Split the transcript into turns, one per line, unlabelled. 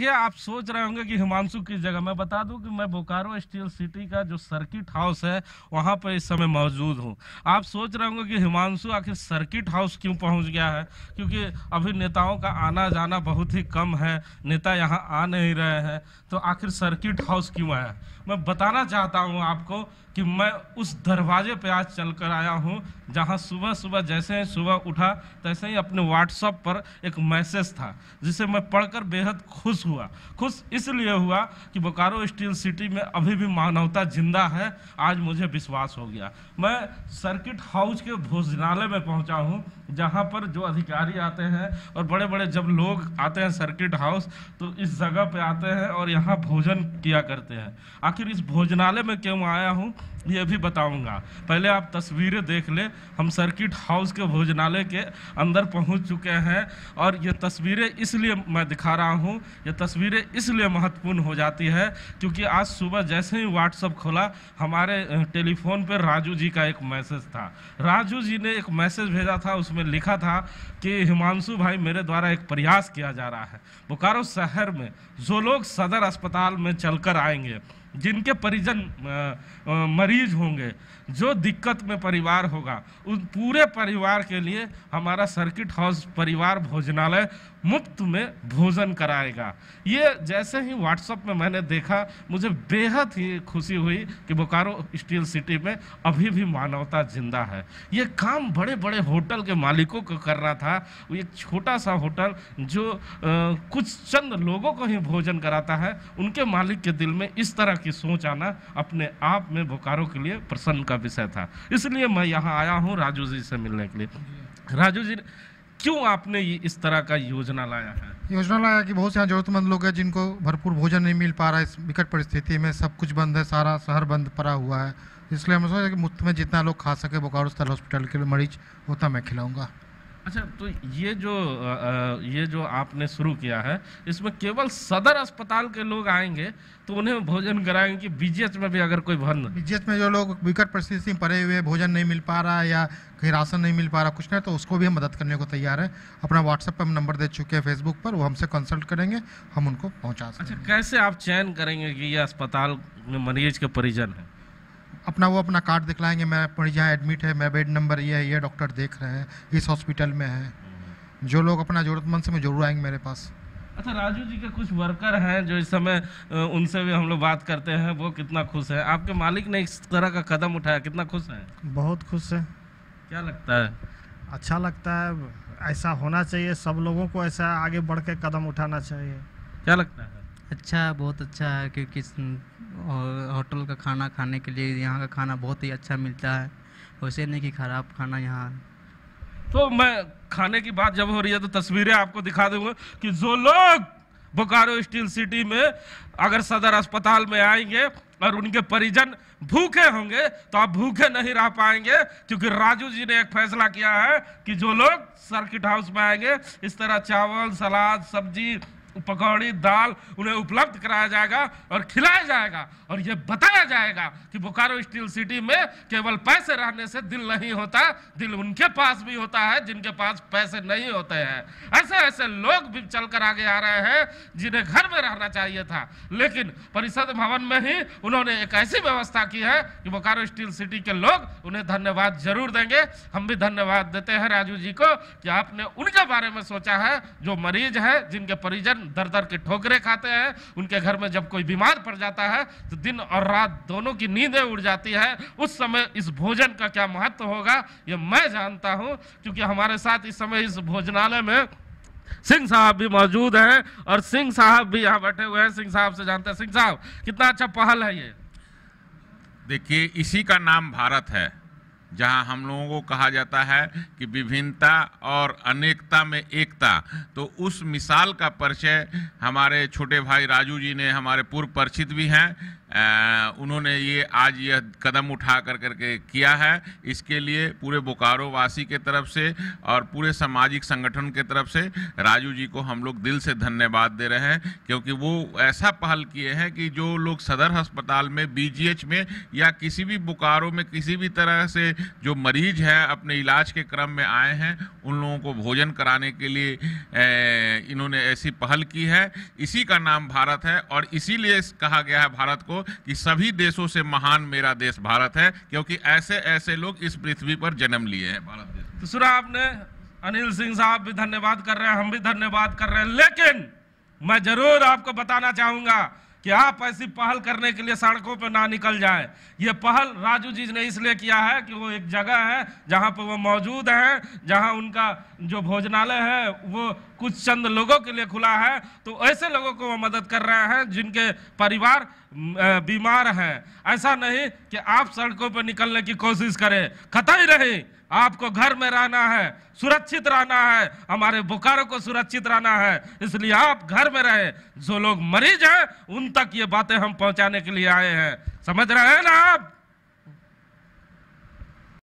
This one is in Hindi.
ये आप सोच रहे होंगे कि हिमांशु किस जगह मैं बता दूं कि मैं बोकारो स्टील सिटी का जो सर्किट हाउस है वहां पर इस समय मौजूद हूं आप सोच रहे होंगे कि हिमांशु आखिर सर्किट हाउस क्यों पहुंच गया है क्योंकि अभी नेताओं का आना जाना बहुत ही कम है नेता यहाँ आ नहीं रहे हैं तो आखिर सर्किट हाउस क्यों आया मैं बताना चाहता हूँ आपको कि मैं उस दरवाजे पर आज चल कर आया हूँ जहाँ सुबह सुबह जैसे ही सुबह उठा तैसे ही अपने व्हाट्सअप पर एक मैसेज था जिसे मैं पढ़कर बेहद खुश हुआ खुश इसलिए हुआ कि बोकारो स्टील सिटी में अभी भी मानवता जिंदा है आज मुझे विश्वास हो गया मैं सर्किट हाउस के भोजनालय में पहुंचा हूं जहां पर जो अधिकारी आते हैं और बड़े बड़े जब लोग आते हैं सर्किट हाउस तो इस जगह पे आते हैं और यहाँ भोजन किया करते हैं आखिर इस भोजनालय में क्यों आया हूँ ये भी बताऊंगा पहले आप तस्वीरें देख लें हम सर्किट हाउस के भोजनालय के अंदर पहुंच चुके हैं और ये तस्वीरें इसलिए मैं दिखा रहा हूं ये तस्वीरें इसलिए महत्वपूर्ण हो जाती है क्योंकि आज सुबह जैसे ही व्हाट्सअप खोला हमारे टेलीफोन पर राजू जी का एक मैसेज था राजू जी ने एक मैसेज भेजा था उसमें लिखा था कि हिमांशु भाई मेरे द्वारा एक प्रयास किया जा रहा है बोकारो शहर में जो लोग सदर अस्पताल में चल आएंगे जिनके परिजन मरीज होंगे जो दिक्कत में परिवार होगा उन पूरे परिवार के लिए हमारा सर्किट हाउस परिवार भोजनालय मुफ्त में भोजन कराएगा ये जैसे ही व्हाट्सअप में मैंने देखा मुझे बेहद ही खुशी हुई कि बोकारो स्टील सिटी में अभी भी मानवता जिंदा है ये काम बड़े बड़े होटल के मालिकों को कर रहा था एक छोटा सा होटल जो आ, कुछ चंद लोगों को ही भोजन कराता है उनके मालिक के दिल में इस तरह की सोच आना अपने आप में बोकारो के लिए प्रसन्न का विषय था इसलिए मैं यहाँ आया हूँ राजू जी से मिलने के लिए राजू जी क्यों आपने ये इस तरह का योजना लाया है
योजना लाया कि बहुत से यहाँ जरूरतमंद लोग हैं जिनको भरपूर भोजन नहीं मिल पा रहा है इस विकट परिस्थिति में सब कुछ बंद है सारा शहर बंद पड़ा हुआ है इसलिए हम सोचा कि मुफ्त में जितना लोग खा सके बोकारो स्थल हॉस्पिटल के मरीज उतना मैं खिलाऊंगा
अच्छा तो ये जो ये जो आपने शुरू किया है इसमें केवल सदर अस्पताल के लोग आएंगे तो उन्हें भोजन कराएंगे कि बीजेच में भी अगर कोई भन
बीजेच में जो लोग विकट परिस्थिति में पड़े हुए भोजन नहीं मिल पा रहा है या कहीं राशन नहीं मिल पा रहा कुछ नहीं तो उसको भी हम मदद करने को तैयार है अपना व्हाट्सएप पर हम नंबर दे चुके हैं फेसबुक पर वो हमसे कंसल्ट करेंगे हम उनको पहुँचा सकते अच्छा
कैसे आप चयन करेंगे कि यह अस्पताल में मरीज के परिजन है
अपना वो अपना कार्ड दिखलाएंगे मैं यहाँ एडमिट है मैं बेड नंबर ये है ये डॉक्टर देख रहे हैं इस हॉस्पिटल में है जो लोग अपना ज़रूरतमंद से जरूर आएंगे मेरे पास
अच्छा राजू जी के कुछ वर्कर हैं जो इस समय उनसे भी हम लोग बात करते हैं वो कितना खुश है आपके मालिक ने इस तरह का कदम उठाया कितना खुश है
बहुत खुश है क्या लगता है अच्छा लगता है ऐसा होना चाहिए सब लोगों को ऐसा आगे बढ़ के कदम उठाना चाहिए क्या लगता है अच्छा बहुत अच्छा है क्योंकि होटल का खाना खाने के लिए यहाँ का खाना बहुत ही अच्छा मिलता है वैसे नहीं कि खराब खाना यहाँ तो मैं
खाने की बात जब हो रही है तो तस्वीरें आपको दिखा दूंगा कि जो लोग बोकारो स्टील सिटी में अगर सदर अस्पताल में आएंगे और उनके परिजन भूखे होंगे तो आप भूखे नहीं रह पाएंगे क्योंकि राजू जी ने एक फैसला किया है कि जो लोग सर्किट हाउस में आएंगे इस तरह चावल सलाद सब्जी पकौड़ी दाल उन्हें उपलब्ध कराया जाएगा और खिलाया जाएगा और यह बताया जाएगा कि बोकारो स्टील सिटी में केवल पैसे रहने से दिल नहीं होता दिल उनके पास भी होता है जिनके पास पैसे नहीं होते हैं ऐसे ऐसे लोग भी चल कर आगे आ रहे हैं जिन्हें घर में रहना चाहिए था लेकिन परिषद भवन में ही उन्होंने एक ऐसी व्यवस्था की है कि बोकारो स्टील सिटी के लोग उन्हें धन्यवाद जरूर देंगे हम भी धन्यवाद देते हैं राजू जी को कि आपने उनके बारे में सोचा है जो मरीज है जिनके परिजन दर दर के ठोकरे खाते हैं उनके घर में जब कोई बीमार पड़ जाता है तो दिन और रात दोनों की नींदें उड़ जाती है उस समय इस भोजन का क्या महत्व होगा ये मैं जानता हूँ क्योंकि हमारे साथ इस समय इस भोजनालय में सिंह साहब भी मौजूद हैं और सिंह साहब भी यहाँ बैठे हुए हैं सिंह साहब से जानते हैं सिंह साहब कितना अच्छा पहल है ये
देखिए इसी का नाम भारत है जहां हम लोगों को कहा जाता है कि विभिन्नता और अनेकता में एकता तो उस मिसाल का परिचय हमारे छोटे भाई राजू जी ने हमारे पूर्व परिचित भी हैं उन्होंने ये आज यह कदम उठा कर करके किया है इसके लिए पूरे बोकारो वासी के तरफ से और पूरे सामाजिक संगठन के तरफ से राजू जी को हम लोग दिल से धन्यवाद दे रहे हैं क्योंकि वो ऐसा पहल किए हैं कि जो लोग सदर अस्पताल में बीजीएच में या किसी भी बोकारो में किसी भी तरह से जो मरीज है अपने इलाज के क्रम में आए हैं उन लोगों को भोजन कराने के लिए इन्होंने ऐसी पहल की है इसी का नाम भारत है और इसीलिए कहा गया है भारत को कि सभी देशों से महान मेरा देश भारत है क्योंकि ऐसे ऐसे लोग इस पृथ्वी पर जन्म लिए हैं भारत देश तो सुना आपने
अनिल सिंह साहब भी धन्यवाद कर रहे हैं हम भी धन्यवाद कर रहे हैं लेकिन मैं जरूर आपको बताना चाहूंगा कि आप ऐसी पहल करने के लिए सड़कों पर ना निकल जाएं। ये पहल राजू जी ने इसलिए किया है कि वो एक जगह है जहाँ पर वो मौजूद हैं जहाँ उनका जो भोजनालय है वो कुछ चंद लोगों के लिए खुला है तो ऐसे लोगों को वो मदद कर रहे हैं जिनके परिवार बीमार हैं ऐसा नहीं कि आप सड़कों पर निकलने की कोशिश करें कतई नहीं आपको घर में रहना है सुरक्षित रहना है हमारे बोकारो को सुरक्षित रहना है इसलिए आप घर में रहे जो लोग मरीज हैं उन तक ये बातें हम पहुंचाने के लिए आए हैं समझ रहे हैं ना आप